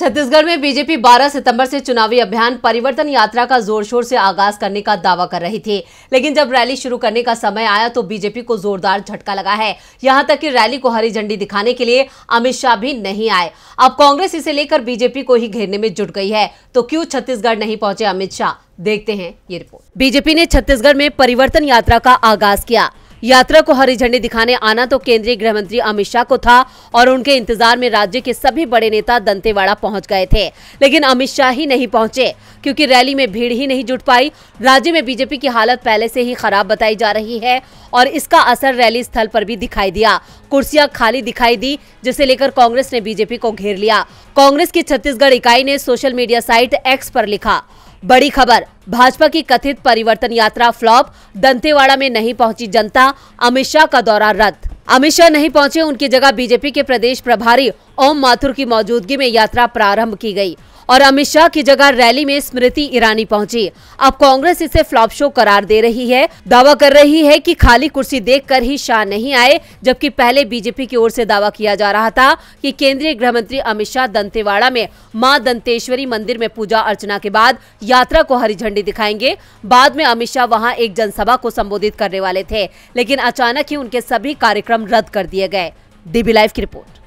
छत्तीसगढ़ में बीजेपी 12 सितंबर से चुनावी अभियान परिवर्तन यात्रा का जोर शोर से आगाज करने का दावा कर रही थी लेकिन जब रैली शुरू करने का समय आया तो बीजेपी को जोरदार झटका लगा है यहां तक कि रैली को हरी झंडी दिखाने के लिए अमित शाह भी नहीं आए अब कांग्रेस इसे लेकर बीजेपी को ही घेरने में जुट गई है तो क्यूँ छत्तीसगढ़ नहीं पहुंचे अमित शाह देखते हैं ये रिपोर्ट बीजेपी ने छत्तीसगढ़ में परिवर्तन यात्रा का आगाज किया यात्रा को हरी झंडी दिखाने आना तो केंद्रीय गृह मंत्री अमित शाह को था और उनके इंतजार में राज्य के सभी बड़े नेता दंतेवाड़ा पहुंच गए थे लेकिन अमित शाह ही नहीं पहुंचे क्योंकि रैली में भीड़ ही नहीं जुट पाई राज्य में बीजेपी की हालत पहले से ही खराब बताई जा रही है और इसका असर रैली स्थल पर भी दिखाई दिया कुर्सियां खाली दिखाई दी जिसे लेकर कांग्रेस ने बीजेपी को घेर लिया कांग्रेस की छत्तीसगढ़ इकाई ने सोशल मीडिया साइट एक्स पर लिखा बड़ी खबर भाजपा की कथित परिवर्तन यात्रा फ्लॉप दंतेवाड़ा में नहीं पहुंची जनता अमित शाह का दौरा रद्द अमित शाह नहीं पहुंचे उनकी जगह बीजेपी के प्रदेश प्रभारी ओम माथुर की मौजूदगी में यात्रा प्रारंभ की गई और अमित शाह की जगह रैली में स्मृति ईरानी पहुंची अब कांग्रेस इसे फ्लॉप शो करार दे रही है दावा कर रही है कि खाली कुर्सी देखकर ही शाह नहीं आए जबकि पहले बीजेपी की ओर से दावा किया जा रहा था कि केंद्रीय गृह मंत्री अमित शाह दंतेवाड़ा में मां दंतेश्वरी मंदिर में पूजा अर्चना के बाद यात्रा को हरी झंडी दिखाएंगे बाद में अमित शाह वहाँ एक जनसभा को संबोधित करने वाले थे लेकिन अचानक ही उनके सभी कार्यक्रम रद्द कर दिए गए डीबी लाइव की रिपोर्ट